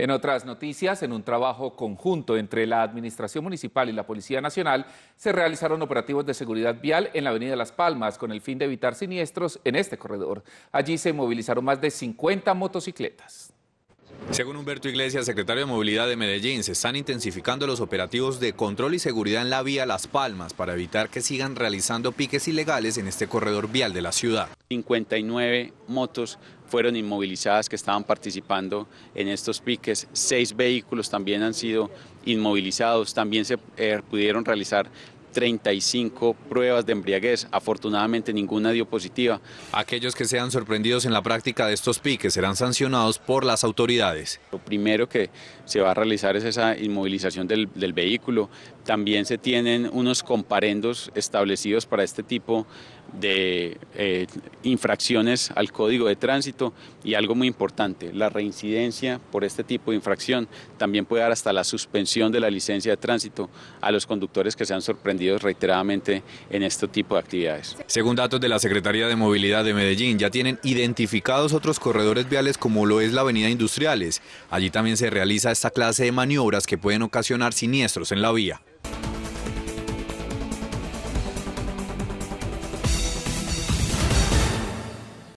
En otras noticias, en un trabajo conjunto entre la Administración Municipal y la Policía Nacional, se realizaron operativos de seguridad vial en la Avenida Las Palmas con el fin de evitar siniestros en este corredor. Allí se movilizaron más de 50 motocicletas. Según Humberto Iglesias, secretario de Movilidad de Medellín, se están intensificando los operativos de control y seguridad en la vía Las Palmas para evitar que sigan realizando piques ilegales en este corredor vial de la ciudad. 59 motos fueron inmovilizadas que estaban participando en estos piques. Seis vehículos también han sido inmovilizados. También se eh, pudieron realizar 35 pruebas de embriaguez. Afortunadamente ninguna dio positiva. Aquellos que sean sorprendidos en la práctica de estos piques serán sancionados por las autoridades. Lo primero que se va a realizar es esa inmovilización del, vehículo. También se tienen unos comparendos establecidos para este tipo de eh, infracciones al código de tránsito y algo muy importante, la reincidencia por este tipo de infracción también puede dar hasta la suspensión de la licencia de tránsito a los conductores que sean sorprendidos reiteradamente en este tipo de actividades. Según datos de la Secretaría de Movilidad de Medellín, ya tienen identificados otros corredores viales como lo es la Avenida Industriales. Allí también se realiza esta clase de maniobras que pueden ocasionar siniestros en la vía.